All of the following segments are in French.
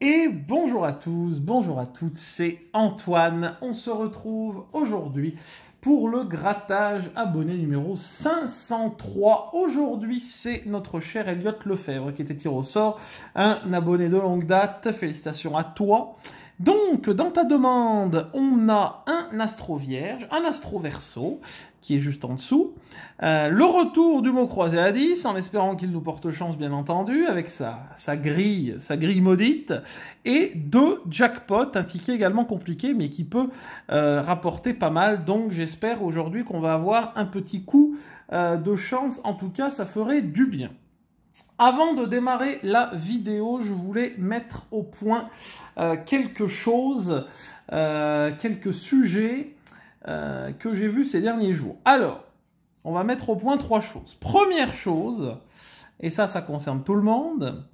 Et bonjour à tous, bonjour à toutes, c'est Antoine. On se retrouve aujourd'hui pour le grattage abonné numéro 503. Aujourd'hui, c'est notre cher Elliot Lefebvre qui était tiré au sort, un abonné de longue date. Félicitations à toi. Donc, dans ta demande, on a un astro vierge, un astro verso, qui est juste en dessous. Euh, le retour du mot croisé à 10, en espérant qu'il nous porte chance, bien entendu, avec sa, sa grille, sa grille maudite. Et deux jackpots, un ticket également compliqué, mais qui peut euh, rapporter pas mal. Donc, j'espère aujourd'hui qu'on va avoir un petit coup euh, de chance. En tout cas, ça ferait du bien. Avant de démarrer la vidéo, je voulais mettre au point euh, quelque chose, euh, quelques sujets euh, que j'ai vus ces derniers jours. Alors, on va mettre au point trois choses. Première chose, et ça, ça concerne tout le monde,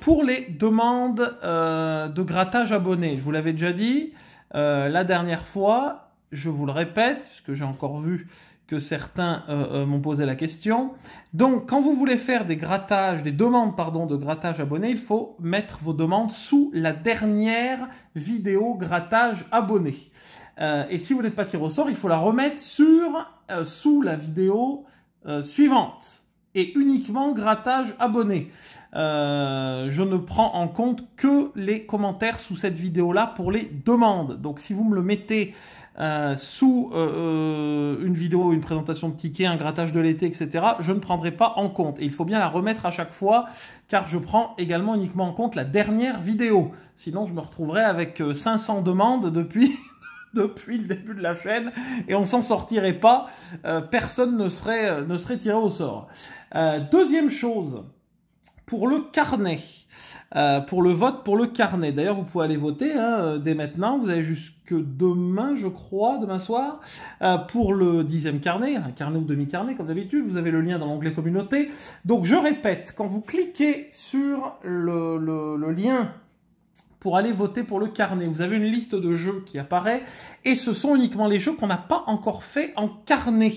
pour les demandes de grattage abonné, je vous l'avais déjà dit la dernière fois, je vous le répète, puisque j'ai encore vu certains euh, euh, m'ont posé la question. Donc, quand vous voulez faire des grattages, des demandes, pardon, de grattage abonné, il faut mettre vos demandes sous la dernière vidéo grattage abonné. Euh, et si vous n'êtes pas tiré au sort, il faut la remettre sur, sous la vidéo suivante. Et uniquement grattage abonné. je ne prends en compte que les commentaires sous cette vidéo-là pour les demandes. Donc, si vous me le mettez euh, sous euh, euh, une vidéo, une présentation de tickets, un grattage de l'été, etc., je ne prendrai pas en compte. Et il faut bien la remettre à chaque fois, car je prends également uniquement en compte la dernière vidéo. Sinon, je me retrouverai avec 500 demandes depuis depuis le début de la chaîne et on s'en sortirait pas. personne ne serait, ne serait tiré au sort. deuxième chose, pour le carnet. Euh, pour le vote pour le carnet. D'ailleurs, vous pouvez aller voter hein, euh, dès maintenant. Vous avez jusque demain, je crois, demain soir, euh, pour le dixième carnet, un carnet ou demi-carnet, comme d'habitude. Vous avez le lien dans l'onglet communauté. Donc, je répète, quand vous cliquez sur le, le lien pour aller voter pour le carnet. Vous avez une liste de jeux qui apparaît et ce sont uniquement les jeux qu'on n'a pas encore fait en carnet.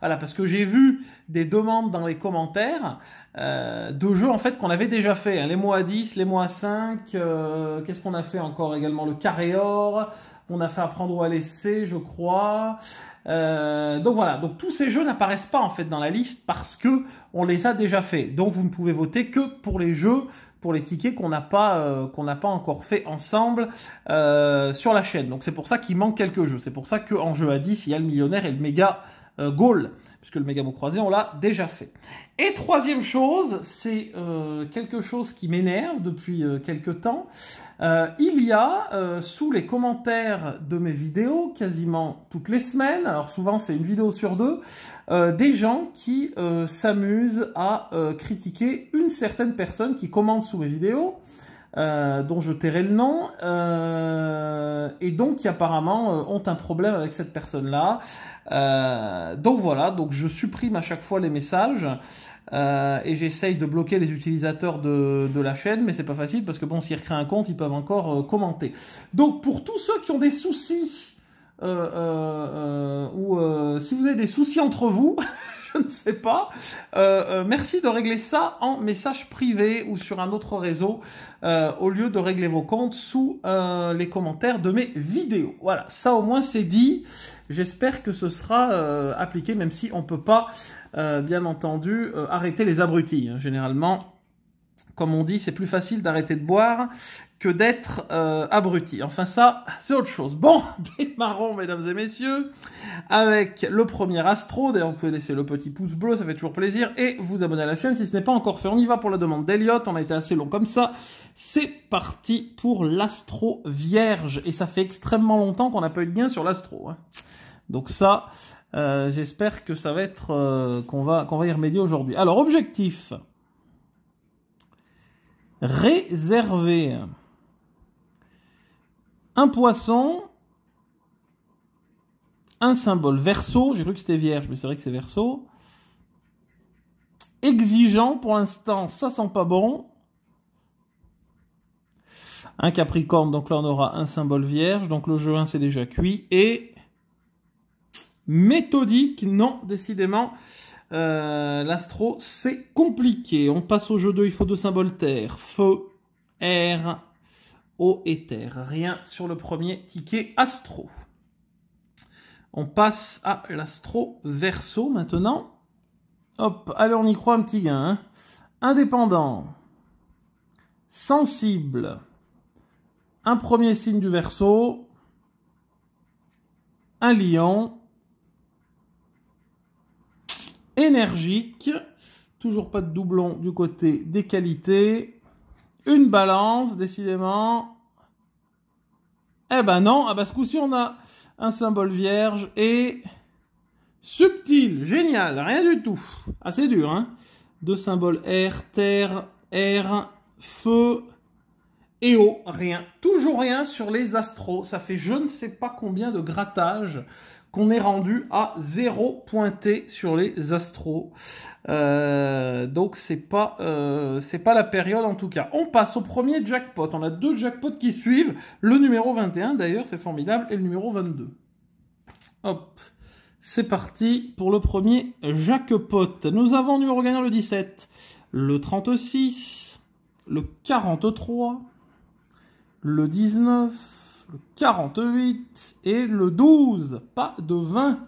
Voilà, parce que j'ai vu des demandes dans les commentaires euh, de jeux en fait qu'on avait déjà fait. Hein. Les mois à 10, les mois 5, euh, qu'est-ce qu'on a fait encore également Le carré or, on a fait apprendre ou à laisser, je crois. Euh, donc voilà, donc tous ces jeux n'apparaissent pas en fait dans la liste parce que on les a déjà fait. Donc vous ne pouvez voter que pour les jeux pour les tickets qu'on n'a pas, euh, qu'on pas encore fait ensemble euh, sur la chaîne. Donc c'est pour ça qu'il manque quelques jeux. C'est pour ça qu'en jeu à 10, il y a le millionnaire et le méga euh, goal puisque le méga mot croisé, on l'a déjà fait. Et troisième chose, c'est euh, quelque chose qui m'énerve depuis quelques euh, quelque temps. Euh, il y a sous les commentaires de mes vidéos, quasiment toutes les semaines, alors souvent c'est une vidéo sur deux, des gens qui s'amusent à critiquer une certaine personne qui commente sous mes vidéos. Euh, dont je tairai le nom, euh, et donc qui apparemment euh, ont un problème avec cette personne-là. donc voilà, donc je supprime à chaque fois les messages. et j'essaye de bloquer les utilisateurs de, de la chaîne, mais c'est pas facile parce que bon, s'ils recréent un compte, ils peuvent encore commenter. Donc pour tous ceux qui ont des soucis, ou si vous avez des soucis entre vous, je ne sais pas. Euh, euh, merci de régler ça en message privé ou sur un autre réseau euh, au lieu de régler vos comptes sous les commentaires de mes vidéos. Voilà, ça au moins c'est dit. J'espère que ce sera appliqué, même si on ne peut pas, bien entendu, arrêter les abrutis. Hein. Généralement, comme on dit, c'est plus facile d'arrêter de boire que d'être euh, abruti. Enfin ça, c'est autre chose. Bon, démarrons mesdames et messieurs avec le premier astro. D'ailleurs, vous pouvez laisser le petit pouce bleu, ça fait toujours plaisir. Et vous abonner à la chaîne si ce n'est pas encore fait. On y va pour la demande d'Eliott. On a été assez long comme ça. C'est parti pour l'astro vierge. Et ça fait extrêmement longtemps qu'on n'a pas eu de sur l'astro. Hein. Donc ça, euh, j'espère que ça va être euh, qu'on va, qu'on va y remédier aujourd'hui. Alors, objectif. Réservé un poisson, un symbole verso, j'ai cru que c'était vierge, mais c'est vrai que c'est verso. Exigeant, pour l'instant, ça sent pas bon. Un capricorne, donc là on aura un symbole vierge, donc le jeu 1 c'est déjà cuit. Et méthodique, non, décidément, euh, l'astro c'est compliqué. On passe au jeu 2, il faut deux symboles terre, feu, air, au éther, Rien sur le premier ticket Astro. On passe à l'Astro Verso maintenant. Hop, allez, on y croit un petit gain. Hein. Indépendant, sensible, un premier signe du verso, un lion, énergique, toujours pas de doublon du côté des qualités, une balance, décidément. Eh ben non, ah bah ce coup-ci on a un symbole vierge et subtil, génial, rien du tout. Assez dur, hein Deux symboles air, terre, air, feu et eau, rien. Toujours rien sur les astros, ça fait je ne sais pas combien de grattages qu'on est rendu à zéro pointé sur les astros. Euh, donc c'est pas euh, c'est pas la période en tout cas. On passe au premier jackpot. On a deux jackpots qui suivent. Le numéro 21 d'ailleurs, c'est formidable, et le numéro 22. Hop. C'est parti pour le premier jackpot. Nous avons numéro gagnant le 17, le 36, le 43, le 19, le 48 et le 12. Pas de 20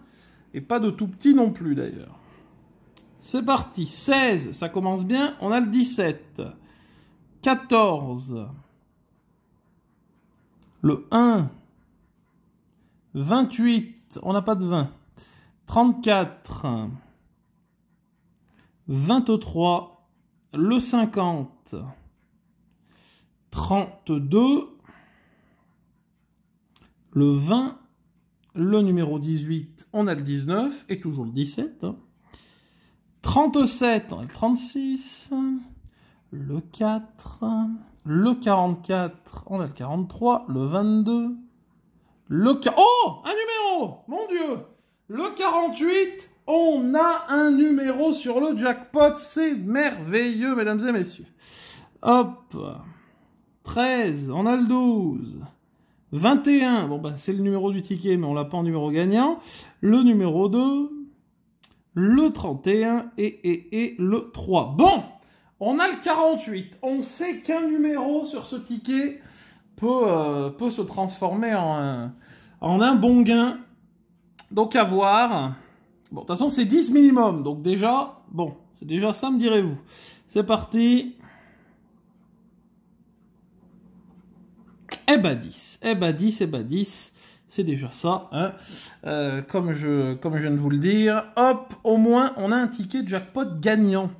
et pas de tout petit non plus d'ailleurs. C'est parti, 16, ça commence bien, on a le 17. 14, le 1, 28, on n'a pas de 20. 34, 23, le 50, 32, le 20, le numéro 18, on a le 19, et toujours le 17. 37, hein. on a le 36, le 4, le 44, on a le 43, le 22, le... Oh Un numéro Mon Dieu Le 48, on a un numéro sur le jackpot, c'est merveilleux, mesdames et messieurs. Hop 13, on a le 12. 21, bon bah c'est le numéro du ticket, mais on l'a pas en numéro gagnant. Le numéro 2, le 31 et, le 3. Bon, on a le 48. On sait qu'un numéro sur ce ticket peut, euh, peut se transformer en en un bon gain. Donc à voir. Bon, de toute façon, c'est 10 minimum. Donc déjà, bon, c'est déjà ça, me direz-vous. C'est parti. Eh ben 10, eh ben 10, eh ben 10, c'est déjà ça, hein euh, comme, je, comme je viens de vous le dire. Hop, au moins on a un ticket jackpot gagnant.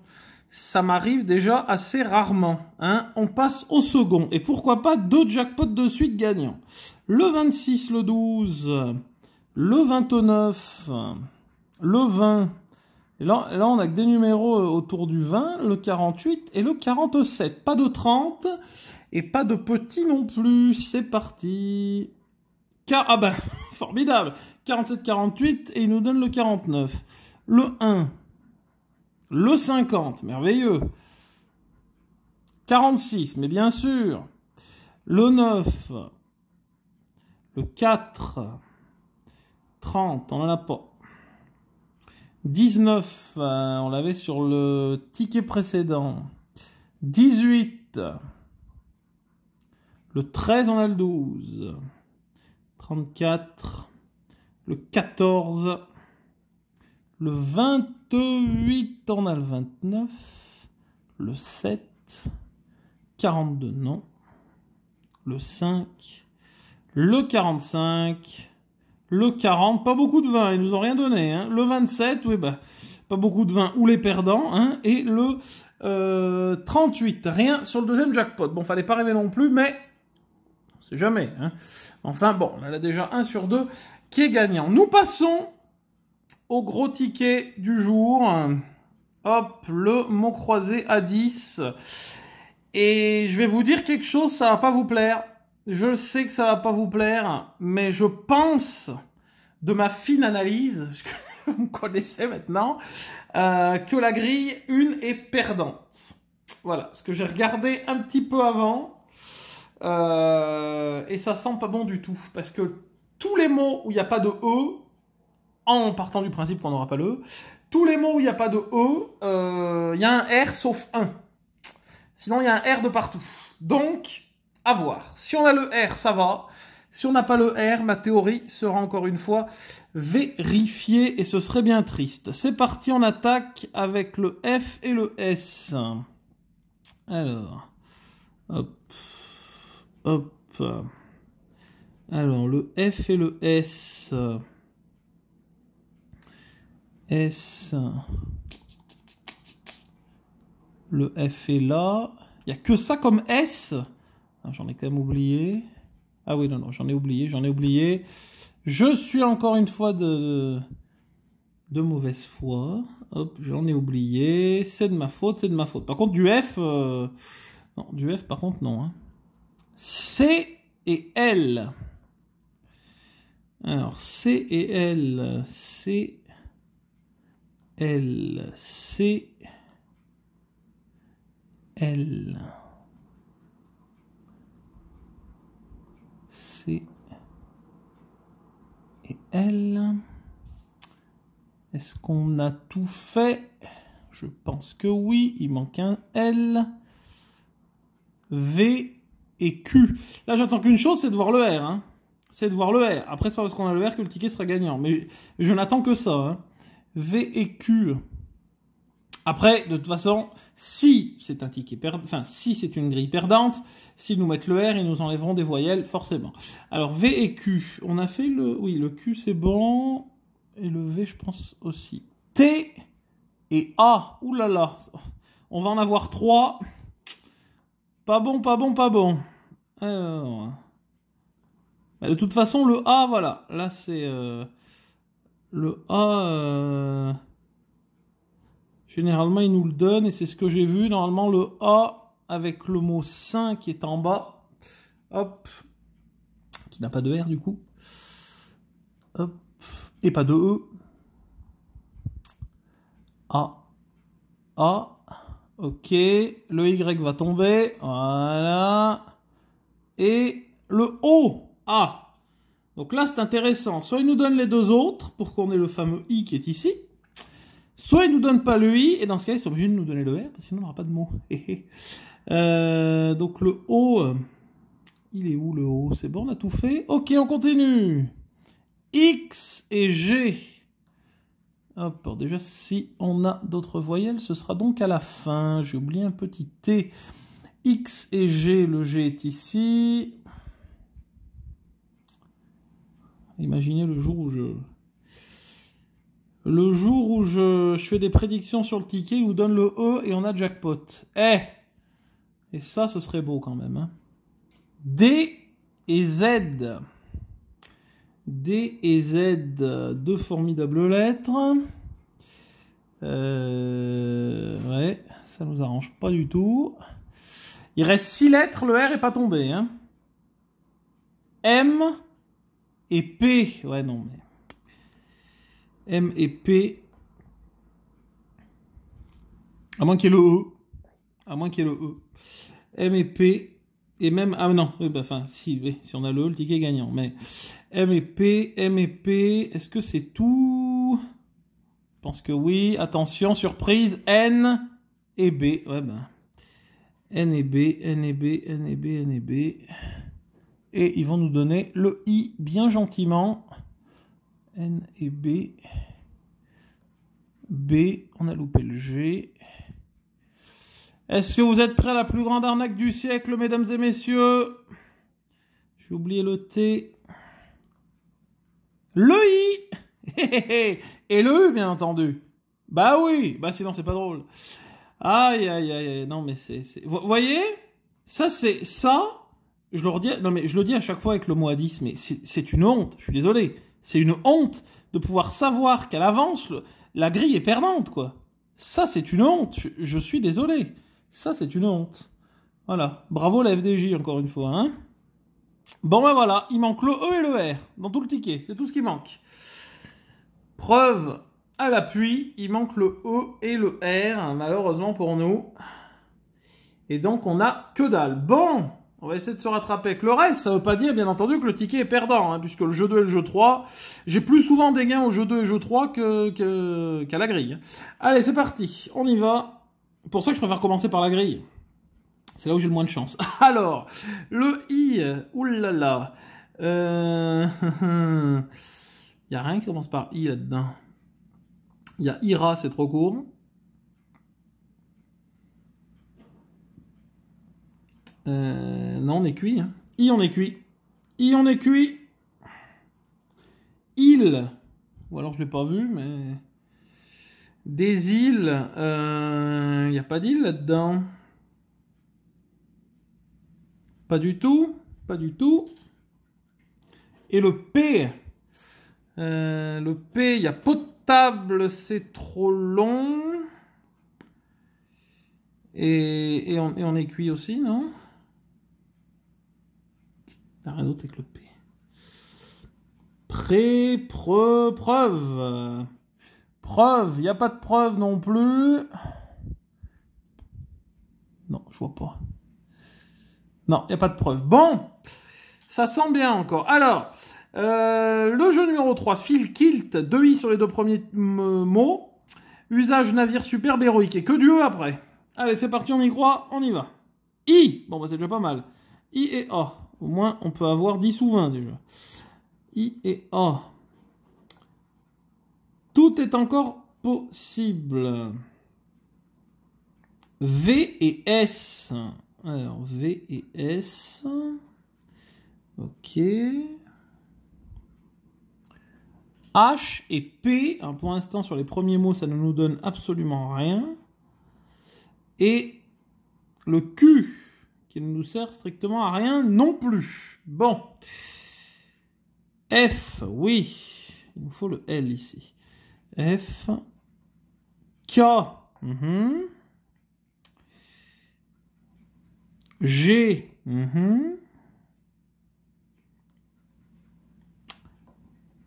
Ça m'arrive déjà assez rarement. Hein. on passe au second. Et pourquoi pas deux jackpots de suite gagnants. Le 26, le 12, le 29, le 20. Et là, là, on a que des numéros euh, autour du 20, le 48 et le 47. Pas de 30. Et pas de petit non plus. C'est parti. Ah ben, formidable. 47-48 et il nous donne le 49. Le 1. Le 50. Merveilleux. 46, mais bien sûr. Le 9. Le 4. 30, on en a pas. 19, euh, on l'avait sur le ticket précédent. 18. Le 13, on a le 12. 34. Le 14. Le 28, on a le 29. Le 7. 42, non. Le 5. Le 45. Le 40, pas beaucoup de vin, ils nous ont rien donné. Hein. Le 27, oui, bah, pas beaucoup de vin, ou les perdants. Hein. Et le 38, euh, rien sur le deuxième jackpot. Bon, fallait pas rêver non plus, mais jamais. Hein. Enfin bon, on a déjà un sur deux qui est gagnant. Nous passons au gros ticket du jour. Hop, le mot croisé à 10. Et je vais vous dire quelque chose, ça va pas vous plaire. Je sais que ça va pas vous plaire, mais je pense, de ma fine analyse, que vous connaissez maintenant, euh, que la grille 1 est perdante. Voilà, ce que j'ai regardé un petit peu avant, euh, et ça sent pas bon du tout. Parce que tous les mots où il n'y a pas de E, en partant du principe qu'on n'aura pas le E, tous les mots où il n'y a pas de E, euh, il y a un R sauf un. Sinon, il y a un R de partout. Donc, à voir. Si on a le R, ça va. Si on n'a pas le R, ma théorie sera encore une fois vérifiée et ce serait bien triste. C'est parti, on attaque avec le F et le S. Alors, hop. Hop. Alors, le F et le S. S. Le F est là. Il n'y a que ça comme S. Ah, j'en ai quand même oublié. Ah oui, non, non, j'en ai oublié, j'en ai oublié. Je suis encore une fois de, de mauvaise foi. Hop, j'en ai oublié. C'est de ma faute, c'est de ma faute. Par contre, du F... Euh, non, du F, par contre, non. Hein. C et L. Alors, C et L, C, L, C, L. C et L. Est-ce qu'on a tout fait Je pense que oui, il manque un L. V et Q. Là, j'attends qu'une chose, c'est de voir le R. Hein. C'est de voir le R. Après, c'est pas parce qu'on a le R que le ticket sera gagnant. Mais je, n'attends que ça. Hein. V et Q. Après, de toute façon, si c'est un ticket perdant, enfin si c'est une grille perdante, s'ils nous mettent le R, ils nous enlèveront des voyelles forcément. Alors V et Q, on a fait le oui, le Q c'est bon et le V je pense aussi. T et A. Ouh là là. On va en avoir trois. Pas bon, pas bon, pas bon. Alors. Bah, de toute façon, le A, voilà. Là, c'est. Euh, le A. Euh, généralement, il nous le donne et c'est ce que j'ai vu. Normalement, le A avec le mot 5 qui est en bas. Hop. Qui n'a pas de R du coup. Hop. Et pas de E. A. A. Ok, le Y va tomber. Voilà. Et le O. A. Donc là, c'est intéressant. Soit il nous donne les deux autres pour qu'on ait le fameux I qui est ici. Soit il nous donne pas le I, et dans ce cas, il sont obligé de nous donner le R, parce que sinon on pas de mot. Euh, donc le O, euh, il est où le O C'est bon, on a tout fait. Ok, on continue. X et G. Hop, déjà, si on a d'autres voyelles, ce sera donc à la fin. J'ai oublié un petit T. X et G, le G est ici. Imaginez le jour où je... Le jour où je, je fais des prédictions sur le ticket, il vous donne le E et on a jackpot. Eh Et ça, ce serait beau quand même. Hein. D et Z. D et Z, deux formidables lettres. Euh, ouais, ça nous arrange pas du tout. Il reste six lettres, le R est pas tombé. Hein. M et P. Ouais, non, mais. M et P. À moins qu'il y ait le E. À moins qu'il y ait le E. M et P et même ah non oui bah, enfin si si on a le ticket gagnant mais M et P M et P est-ce que c'est tout je pense que oui attention surprise N et B ouais ben N et B N et B N et B N et B et ils vont nous donner le I bien gentiment N et B B on a loupé le G est-ce que vous êtes prêts à la plus grande arnaque du siècle, mesdames et messieurs J'ai oublié le T. Le I Et le U, bien entendu. Bah oui Bah sinon, c'est pas drôle. Aïe, aïe, aïe, aïe. Non, mais c'est... Vous voyez Ça, c'est... Ça, je le redis... Non, mais je le dis à chaque fois avec le mot à 10, mais c'est une honte. Je suis désolé. C'est une honte de pouvoir savoir qu'à l'avance, la grille est perdante, quoi. Ça, c'est une honte. je suis désolé. Ça, c'est une honte. Voilà. Bravo la FDJ, encore une fois. Hein. bon, ben voilà, il manque le E et le R dans tout le ticket. C'est tout ce qui manque. Preuve à l'appui, il manque le E et le R, malheureusement pour nous. Et donc, on a que dalle. Bon, on va essayer de se rattraper avec le reste. Ça ne veut pas dire, bien entendu, que le ticket est perdant, hein, puisque le jeu 2 et le jeu 3, j'ai plus souvent des gains au jeu 2 et jeu 3 que, qu'à la grille. Allez, c'est parti, on y va pour ça que je préfère commencer par la grille. C'est là où j'ai le moins de chance. Alors, le i, oulala. Euh... Il n'y a rien qui commence par i là-dedans. Il y a ira, c'est trop court. Euh, non, on est cuit. Hein. I, on est cuit. I, on est cuit. Il. Ou alors je ne l'ai pas vu, mais... Des îles, il euh, n'y a pas d'île là-dedans. Pas du tout, pas du tout. Et le P, euh, le P, il y a potable, c'est trop long. Et, on, est cuit aussi, non Rien d'autre avec le P. Pré, pre, preuve. Preuve, il n'y a pas de preuve non plus. Non, je vois pas. Non, il n'y a pas de preuve. Bon, ça sent bien encore. Alors, euh, le jeu numéro 3, Phil Kilt, 2 i sur les deux premiers mots. Usage navire superbe héroïque et que du e après. Allez, c'est parti, on y croit, on y va. I, bon bah c'est déjà pas mal. I et A, au moins on peut avoir 10 ou 20 déjà. I et A. Tout est encore possible. V et S. Alors, V et S. Ok. H et P. pour l'instant, sur les premiers mots, ça ne nous donne absolument rien. Et le Q, qui ne nous sert strictement à rien non plus. Bon. F, oui. Il nous faut le L ici. F, K, mhm. G, mhm.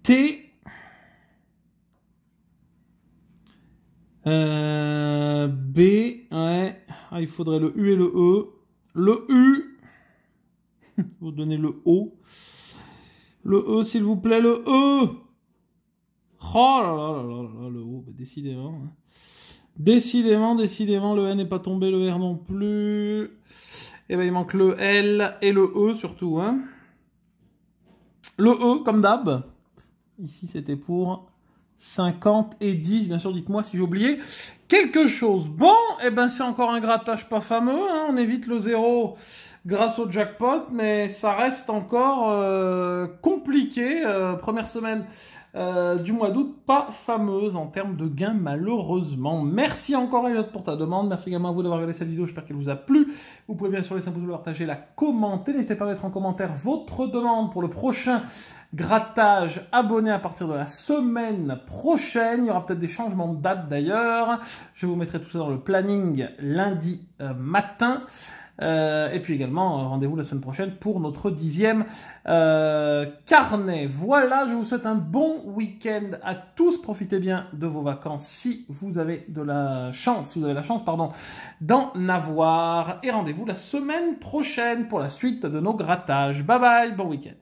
T, euh, B, ah, il faudrait le U et le E. Le U, vous donnez le O. Le E, s'il vous plaît, le E. Oh là là là là le haut, bah, décidément. Hein. Décidément, décidément, le N n'est pas tombé, le R non plus. Et eh ben il manque le L et le E surtout. Hein. Le E, comme d'hab. Ici, c'était pour 50 et 10. Bien sûr, dites-moi si j'ai oublié quelque chose. Bon, et eh ben c'est encore un grattage pas fameux. Hein. On évite le 0 grâce au jackpot, mais ça reste encore euh, compliqué. Euh, première semaine euh, du mois d'août, pas fameuse en termes de gains malheureusement. Merci encore Elliot pour ta demande, merci également à vous d'avoir regardé cette vidéo, j'espère qu'elle vous a plu. Vous pouvez bien sûr laisser un pouce bleu, partager, la commenter. N'hésitez pas à mettre en commentaire votre demande pour le prochain grattage abonné à partir de la semaine prochaine. Il y aura peut-être des changements de date d'ailleurs. Je vous mettrai tout ça dans le planning lundi matin. Euh, et puis également, euh, rendez-vous la semaine prochaine pour notre dixième euh, carnet. Voilà, je vous souhaite un bon week-end à tous. Profitez bien de vos vacances si vous avez de la chance, si vous avez la chance, pardon, d'en avoir. Et rendez-vous la semaine prochaine pour la suite de nos grattages. Bye bye, bon week-end.